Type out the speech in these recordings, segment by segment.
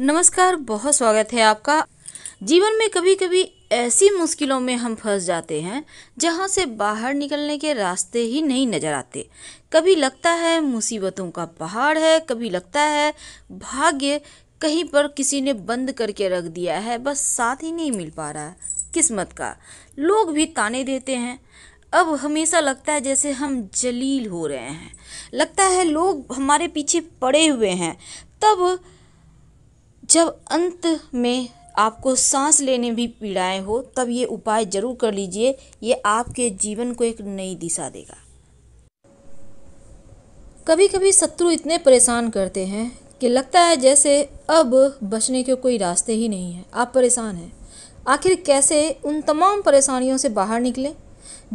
नमस्कार बहुत स्वागत है आपका जीवन में कभी कभी ऐसी मुश्किलों में हम फंस जाते हैं जहाँ से बाहर निकलने के रास्ते ही नहीं नज़र आते कभी लगता है मुसीबतों का पहाड़ है कभी लगता है भाग्य कहीं पर किसी ने बंद करके रख दिया है बस साथ ही नहीं मिल पा रहा किस्मत का लोग भी ताने देते हैं अब हमेशा लगता है जैसे हम जलील हो रहे हैं लगता है लोग हमारे पीछे पड़े हुए हैं तब जब अंत में आपको सांस लेने भी पीड़ाएं हो तब ये उपाय ज़रूर कर लीजिए ये आपके जीवन को एक नई दिशा देगा कभी कभी शत्रु इतने परेशान करते हैं कि लगता है जैसे अब बचने के कोई रास्ते ही नहीं है आप परेशान हैं आखिर कैसे उन तमाम परेशानियों से बाहर निकलें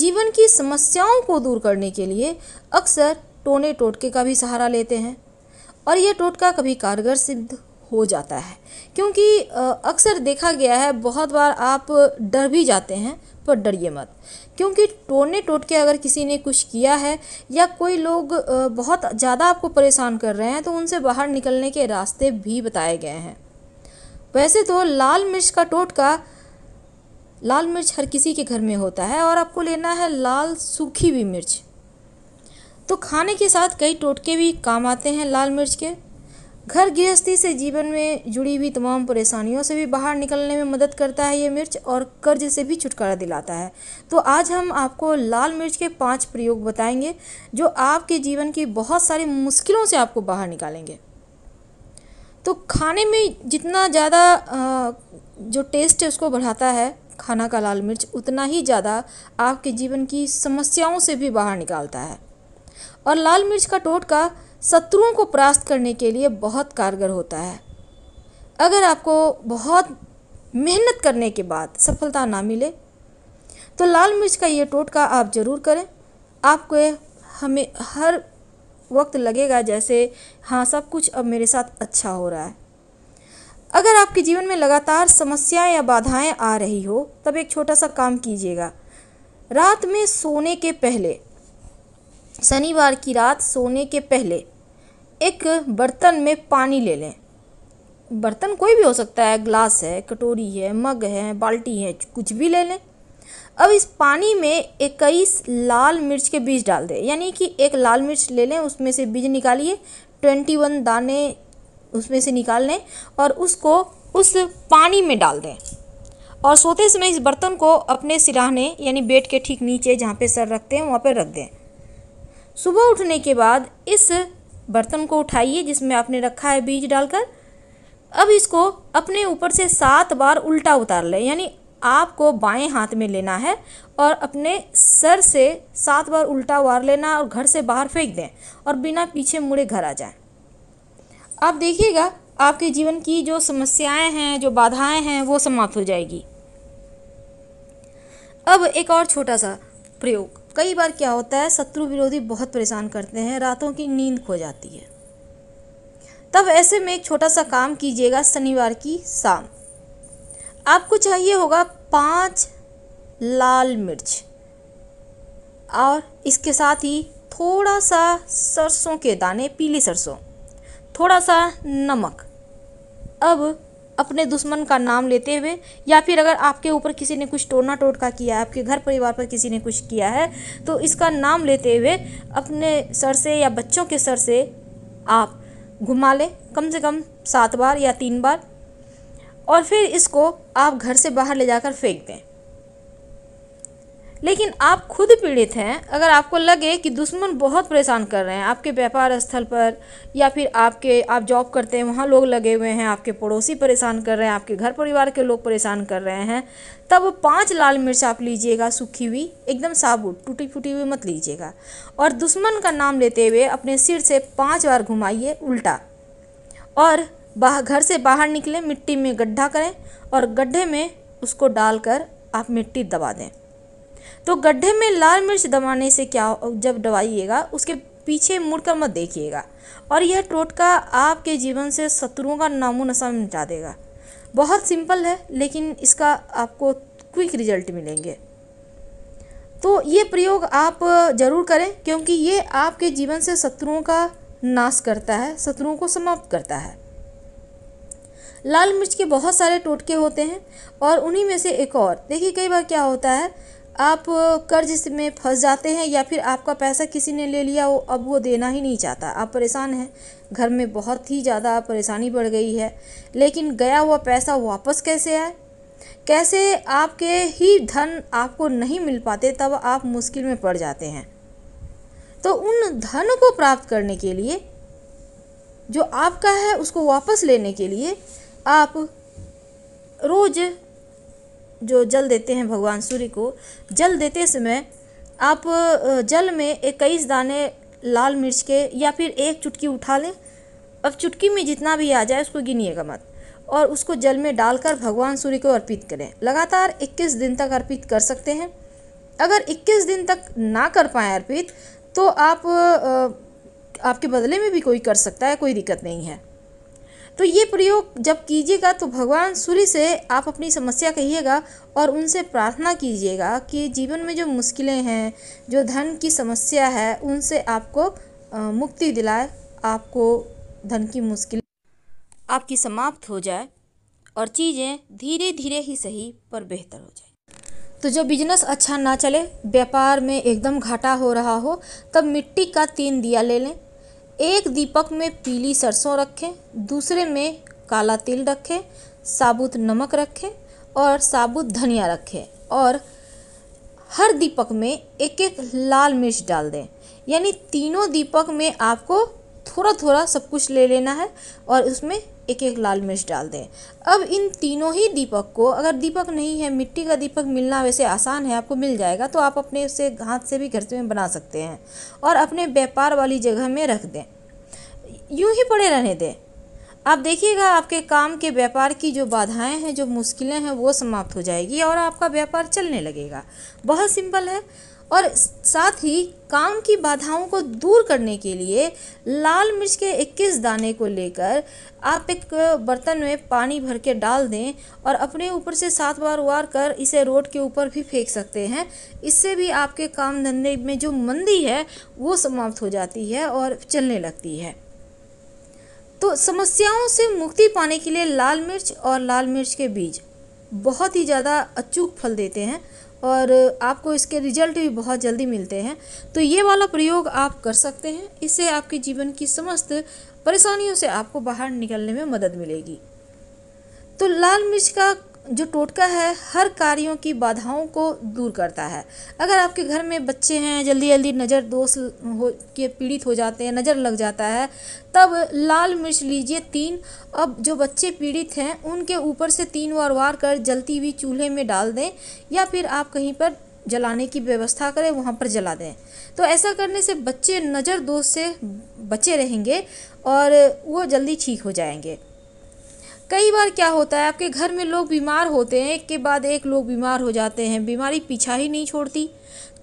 जीवन की समस्याओं को दूर करने के लिए अक्सर टोने टोटके का भी सहारा लेते हैं और ये टोटका कभी कारगर सिद्ध हो जाता है क्योंकि अक्सर देखा गया है बहुत बार आप डर भी जाते हैं पर डरिए मत क्योंकि टोने टोट के अगर किसी ने कुछ किया है या कोई लोग बहुत ज़्यादा आपको परेशान कर रहे हैं तो उनसे बाहर निकलने के रास्ते भी बताए गए हैं वैसे तो लाल मिर्च का टोटका लाल मिर्च हर किसी के घर में होता है और आपको लेना है लाल सूखी हुई मिर्च तो खाने के साथ कई टोटके भी काम आते हैं लाल मिर्च के घर गृहस्थी से जीवन में जुड़ी हुई तमाम परेशानियों से भी बाहर निकलने में मदद करता है ये मिर्च और कर्ज से भी छुटकारा दिलाता है तो आज हम आपको लाल मिर्च के पांच प्रयोग बताएंगे जो आपके जीवन की बहुत सारी मुश्किलों से आपको बाहर निकालेंगे तो खाने में जितना ज़्यादा जो टेस्ट है उसको बढ़ाता है खाना का लाल मिर्च उतना ही ज़्यादा आपके जीवन की समस्याओं से भी बाहर निकालता है और लाल मिर्च का टोटका शत्रुओं को परास्त करने के लिए बहुत कारगर होता है अगर आपको बहुत मेहनत करने के बाद सफलता ना मिले तो लाल मिर्च का ये टोटका आप ज़रूर करें आपको हमें हर वक्त लगेगा जैसे हाँ सब कुछ अब मेरे साथ अच्छा हो रहा है अगर आपके जीवन में लगातार समस्याएं या बाधाएं आ रही हो तब एक छोटा सा काम कीजिएगा रात में सोने के पहले शनिवार की रात सोने के पहले एक बर्तन में पानी ले लें बर्तन कोई भी हो सकता है ग्लास है कटोरी है मग है बाल्टी है कुछ भी ले लें अब इस पानी में इक्कीस लाल मिर्च के बीज डाल दें यानी कि एक लाल मिर्च ले लें उसमें से बीज निकालिए ट्वेंटी वन दाने उसमें से निकाल लें और उसको उस पानी में डाल दें और सोते समय इस बर्तन को अपने सिराहने यानी बेड के ठीक नीचे जहाँ पे सर रखते हैं वहाँ पे रख दें सुबह उठने के बाद इस बर्तन को उठाइए जिसमें आपने रखा है बीज डालकर अब इसको अपने ऊपर से सात बार उल्टा उतार लें यानी आपको बाएं हाथ में लेना है और अपने सर से सात बार उल्टा वार लेना और घर से बाहर फेंक दें और बिना पीछे मुड़े घर आ जाएं आप देखिएगा आपके जीवन की जो समस्याएं हैं जो बाधाएं हैं वो समाप्त हो जाएगी अब एक और छोटा सा प्रयोग कई बार क्या होता है शत्रु विरोधी बहुत परेशान करते हैं रातों की नींद खो जाती है तब ऐसे में एक छोटा सा काम कीजिएगा शनिवार की शाम आपको चाहिए होगा पाँच लाल मिर्च और इसके साथ ही थोड़ा सा सरसों के दाने पीली सरसों थोड़ा सा नमक अब अपने दुश्मन का नाम लेते हुए या फिर अगर आपके ऊपर किसी ने कुछ टोना टोटका किया है आपके घर परिवार पर किसी ने कुछ किया है तो इसका नाम लेते हुए अपने सर से या बच्चों के सर से आप घुमा लें कम से कम सात बार या तीन बार और फिर इसको आप घर से बाहर ले जाकर फेंक दें लेकिन आप खुद पीड़ित हैं अगर आपको लगे कि दुश्मन बहुत परेशान कर रहे हैं आपके व्यापार स्थल पर या फिर आपके आप जॉब करते हैं वहाँ लोग लगे हुए हैं आपके पड़ोसी परेशान कर रहे हैं आपके घर परिवार के लोग परेशान कर रहे हैं तब पाँच लाल मिर्च आप लीजिएगा सूखी हुई एकदम साबुत टूटी फूटी हुई मत लीजिएगा और दुश्मन का नाम लेते हुए अपने सिर से पाँच बार घुमाइए उल्टा और बाहर घर से बाहर निकले मिट्टी में गड्ढा करें और गड्ढे में उसको डालकर आप मिट्टी दबा दें तो गड्ढे में लाल मिर्च दबाने से क्या जब दबाइएगा उसके पीछे मुड़कर मत देखिएगा और यह टोटका आपके जीवन से शत्रुओं का नामो नशा मिटा देगा बहुत सिंपल है लेकिन इसका आपको क्विक रिजल्ट मिलेंगे तो ये प्रयोग आप ज़रूर करें क्योंकि ये आपके जीवन से शत्रुओं का नाश करता है शत्रुओं को समाप्त करता है लाल मिर्च के बहुत सारे टोटके होते हैं और उन्हीं में से एक और देखिए कई बार क्या होता है आप कर्ज में फंस जाते हैं या फिर आपका पैसा किसी ने ले लिया वो अब वो देना ही नहीं चाहता आप परेशान हैं घर में बहुत ही ज़्यादा परेशानी बढ़ गई है लेकिन गया हुआ पैसा वापस कैसे आए कैसे आपके ही धन आपको नहीं मिल पाते तब आप मुश्किल में पड़ जाते हैं तो उन धन को प्राप्त करने के लिए जो आपका है उसको वापस लेने के लिए आप रोज़ जो जल देते हैं भगवान सूर्य को जल देते समय आप जल में इक्कीस दाने लाल मिर्च के या फिर एक चुटकी उठा लें अब चुटकी में जितना भी आ जाए उसको गिनिएगा मत और उसको जल में डालकर भगवान सूर्य को अर्पित करें लगातार 21 दिन तक अर्पित कर सकते हैं अगर 21 दिन तक ना कर पाएँ अर्पित तो आप आपके बदले में भी कोई कर सकता है कोई दिक्कत नहीं है तो ये प्रयोग जब कीजिएगा तो भगवान सूर्य से आप अपनी समस्या कहिएगा और उनसे प्रार्थना कीजिएगा कि जीवन में जो मुश्किलें हैं जो धन की समस्या है उनसे आपको मुक्ति दिलाए आपको धन की मुश्किल आपकी समाप्त हो जाए और चीज़ें धीरे धीरे ही सही पर बेहतर हो जाए तो जब बिजनेस अच्छा ना चले व्यापार में एकदम घाटा हो रहा हो तब मिट्टी का तीन दिया ले लें एक दीपक में पीली सरसों रखें दूसरे में काला तिल रखें साबुत नमक रखें और साबुत धनिया रखें और हर दीपक में एक एक लाल मिर्च डाल दें यानी तीनों दीपक में आपको थोड़ा थोड़ा सब कुछ ले लेना है और उसमें एक एक लाल मिर्च डाल दें अब इन तीनों ही दीपक को अगर दीपक नहीं है मिट्टी का दीपक मिलना वैसे आसान है आपको मिल जाएगा तो आप अपने उसे हाथ से भी घर से बना सकते हैं और अपने व्यापार वाली जगह में रख दें यूं ही पड़े रहने दें आप देखिएगा आपके काम के व्यापार की जो बाधाएं हैं जो मुश्किलें हैं वो समाप्त हो जाएगी और आपका व्यापार चलने लगेगा बहुत सिंपल है और साथ ही काम की बाधाओं को दूर करने के लिए लाल मिर्च के 21 दाने को लेकर आप एक बर्तन में पानी भर के डाल दें और अपने ऊपर से सात बार वार कर इसे रोड के ऊपर भी फेंक सकते हैं इससे भी आपके काम धंधे में जो मंदी है वो समाप्त हो जाती है और चलने लगती है तो समस्याओं से मुक्ति पाने के लिए लाल मिर्च और लाल मिर्च के बीज बहुत ही ज़्यादा अचूक फल देते हैं और आपको इसके रिजल्ट भी बहुत जल्दी मिलते हैं तो ये वाला प्रयोग आप कर सकते हैं इससे आपके जीवन की समस्त परेशानियों से आपको बाहर निकलने में मदद मिलेगी तो लाल मिर्च का जो टोटका है हर कार्यों की बाधाओं को दूर करता है अगर आपके घर में बच्चे हैं जल्दी जल्दी नज़र दोष हो के पीड़ित हो जाते हैं नज़र लग जाता है तब लाल मिर्च लीजिए तीन अब जो बच्चे पीड़ित हैं उनके ऊपर से तीन बार वार कर जलती हुई चूल्हे में डाल दें या फिर आप कहीं पर जलाने की व्यवस्था करें वहाँ पर जला दें तो ऐसा करने से बच्चे नज़र दोष से बचे रहेंगे और वो जल्दी ठीक हो जाएंगे कई बार क्या होता है आपके घर में लोग बीमार होते हैं एक के बाद एक लोग बीमार हो जाते हैं बीमारी पीछा ही नहीं छोड़ती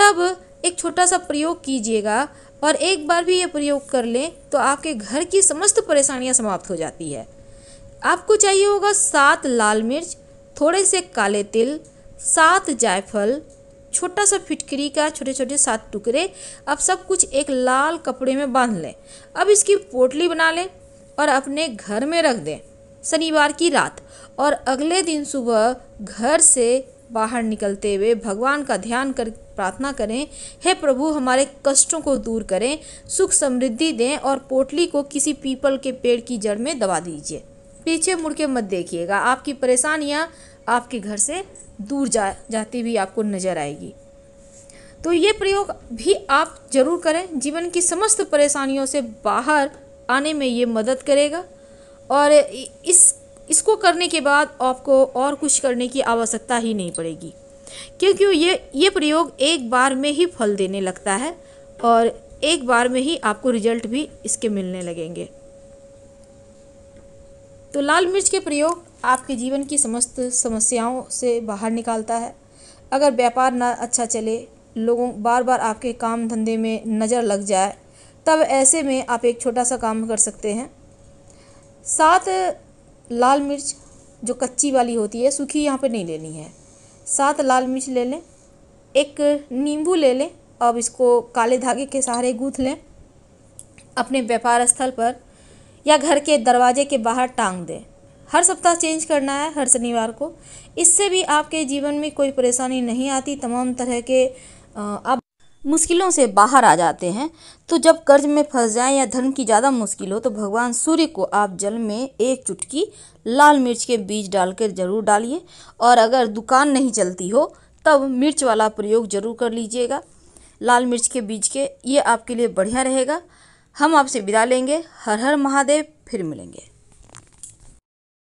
तब एक छोटा सा प्रयोग कीजिएगा और एक बार भी ये प्रयोग कर लें तो आपके घर की समस्त परेशानियां समाप्त हो जाती है आपको चाहिए होगा सात लाल मिर्च थोड़े से काले तिल सात जायफल छोटा सा फिटकरी का छोटे छोटे सात टुकड़े अब सब कुछ एक लाल कपड़े में बांध लें अब इसकी पोटली बना लें और अपने घर में रख दें शनिवार की रात और अगले दिन सुबह घर से बाहर निकलते हुए भगवान का ध्यान कर प्रार्थना करें हे प्रभु हमारे कष्टों को दूर करें सुख समृद्धि दें और पोटली को किसी पीपल के पेड़ की जड़ में दबा दीजिए पीछे मुड़ के मत देखिएगा आपकी परेशानियाँ आपके घर से दूर जा जाती हुई आपको नज़र आएगी तो ये प्रयोग भी आप ज़रूर करें जीवन की समस्त परेशानियों से बाहर आने में ये मदद करेगा और इस इसको करने के बाद आपको और कुछ करने की आवश्यकता ही नहीं पड़ेगी क्योंकि ये ये प्रयोग एक बार में ही फल देने लगता है और एक बार में ही आपको रिजल्ट भी इसके मिलने लगेंगे तो लाल मिर्च के प्रयोग आपके जीवन की समस्त समस्याओं से बाहर निकालता है अगर व्यापार ना अच्छा चले लोगों बार बार आपके काम धंधे में नज़र लग जाए तब ऐसे में आप एक छोटा सा काम कर सकते हैं सात लाल मिर्च जो कच्ची वाली होती है सूखी यहाँ पे नहीं लेनी है सात लाल मिर्च ले लें एक नींबू ले लें अब इसको काले धागे के सहारे गूँथ लें अपने व्यापार स्थल पर या घर के दरवाजे के बाहर टांग दें हर सप्ताह चेंज करना है हर शनिवार को इससे भी आपके जीवन में कोई परेशानी नहीं आती तमाम तरह के आप मुश्किलों से बाहर आ जाते हैं तो जब कर्ज में फंस जाएं या धन की ज़्यादा मुश्किल हो तो भगवान सूर्य को आप जल में एक चुटकी लाल मिर्च के बीज डालकर ज़रूर डालिए और अगर दुकान नहीं चलती हो तब मिर्च वाला प्रयोग ज़रूर कर लीजिएगा लाल मिर्च के बीज के ये आपके लिए बढ़िया रहेगा हम आपसे विदा लेंगे हर हर महादेव फिर मिलेंगे